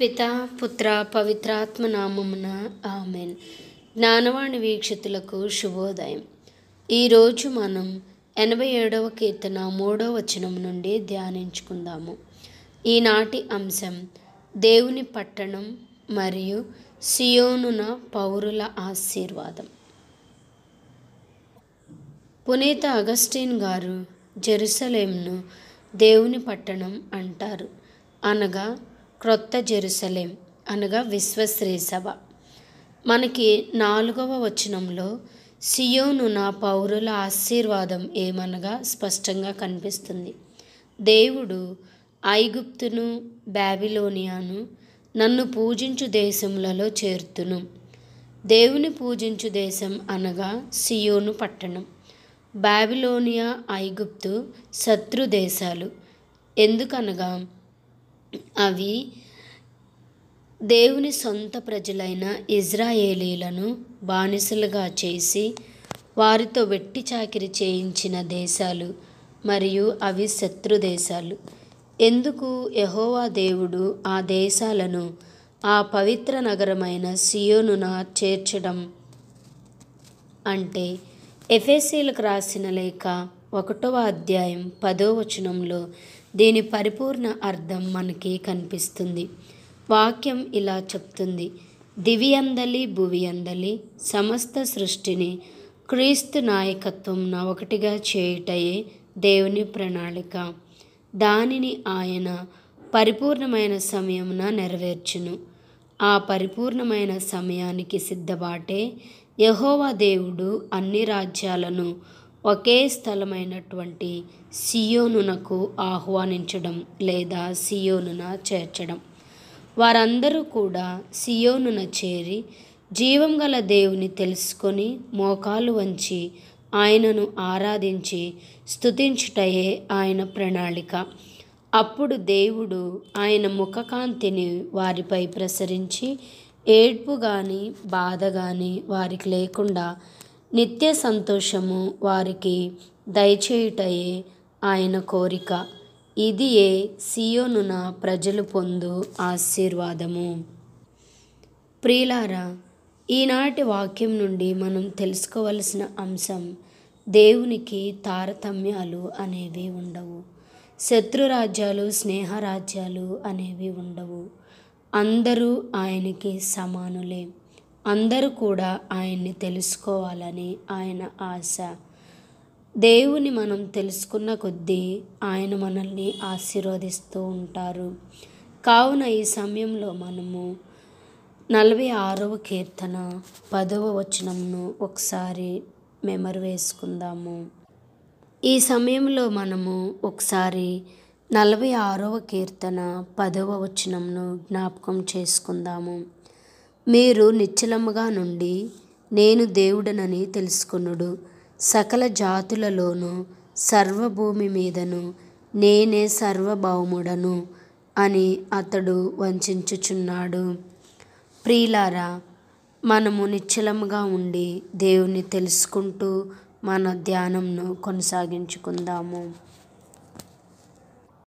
పిత పుత్ర పవిత్రాత్మ నామమున ఆమెన్ జ్ఞానవాణి వీక్షితులకు శుభోదయం ఈరోజు మనం ఎనభై ఏడవ కీర్తన మూడవ వచనం నుండి ధ్యానించుకుందాము ఈనాటి అంశం దేవుని పట్టణం మరియు సియోనున పౌరుల ఆశీర్వాదం పునీత అగస్టిన్ గారు జెరూసలేంను దేవుని పట్టణం అంటారు అనగా క్రొత్త జెరుసలేం అనగా విశ్వశ్రీ సభ మనకి నాలుగవ వచనంలో సియోను నా పౌరుల ఆశీర్వాదం ఏమనగా స్పష్టంగా కనిపిస్తుంది దేవుడు ఐగుప్తును బ్యాబిలోనియాను నన్ను పూజించు దేశములలో చేరుతును దేవుని పూజించు దేశం అనగా సియోను పట్టణం బాబిలోనియా ఐగుప్తు శత్రు దేశాలు ఎందుకనగా అవి దేవుని సొంత ప్రజలైన ఇజ్రాయేలీలను బానిసలుగా చేసి వారితో వెట్టి చాకిరి చేయించిన దేశాలు మరియు అవి శత్రు దేశాలు ఎందుకు యహోవా దేవుడు ఆ దేశాలను ఆ పవిత్ర నగరమైన సియోనున చేర్చడం అంటే ఎఫ్ఎస్సీలకు రాసిన లేఖ ఒకటవ అధ్యాయం పదో వచనంలో దీని పరిపూర్ణ అర్థం మనకి కనిపిస్తుంది వాక్యం ఇలా చెప్తుంది దివియందలి భువియందలి సమస్త సృష్టిని క్రీస్తు నాయకత్వంన ఒకటిగా చేయుటయే దేవుని ప్రణాళిక దానిని ఆయన పరిపూర్ణమైన సమయమున నెరవేర్చును ఆ పరిపూర్ణమైన సమయానికి సిద్ధబాటే యహోవా దేవుడు అన్ని రాజ్యాలను ఒకే స్థలమైనటువంటి సియోనునకు ఆహ్వానించడం లేదా సియోనున చేర్చడం వారందరూ కూడా సియోనున చేరి జీవం గల దేవుని తెలుసుకొని మోకాలు వంచి ఆయనను ఆరాధించి స్థుతించుటయే ఆయన ప్రణాళిక అప్పుడు దేవుడు ఆయన ముఖకాంతిని వారిపై ప్రసరించి ఏడ్పు కానీ బాధ కానీ వారికి లేకుండా నిత్య సంతోషము వారికి దయచేయుటయే ఆయన కోరిక ఇదియే సియోనున ప్రజలు పొందు ఆశీర్వాదము ప్రియులారా ఈనాటి వాక్యం నుండి మనం తెలుసుకోవలసిన అంశం దేవునికి తారతమ్యాలు అనేవి ఉండవు శత్రురాజ్యాలు స్నేహరాజ్యాలు అనేవి ఉండవు అందరూ ఆయనకి సమానులే అందరూ కూడా ఆయన్ని తెలుసుకోవాలని ఆయన ఆశ దేవుని మనం తెలుసుకున్న కొద్దీ ఆయన మనల్ని ఆశీర్వదిస్తూ ఉంటారు కావున ఈ సమయంలో మనము నలభై ఆరవ కీర్తన పదవ వచనంను ఒకసారి మెమరు వేసుకుందాము ఈ సమయంలో మనము ఒకసారి నలభై ఆరవ కీర్తన పదవ వచనంను జ్ఞాపకం చేసుకుందాము మీరు నిశ్చలముగా నుండి నేను దేవుడనని తెలుసుకున్నాడు సకల జాతులలోనూ సర్వభూమి మీదను నేనే సర్వభౌముడను అని అతడు వంచుచున్నాడు ప్రియులారా మనము నిశ్చలముగా ఉండి దేవుని తెలుసుకుంటూ మన ధ్యానంను కొనసాగించుకుందాము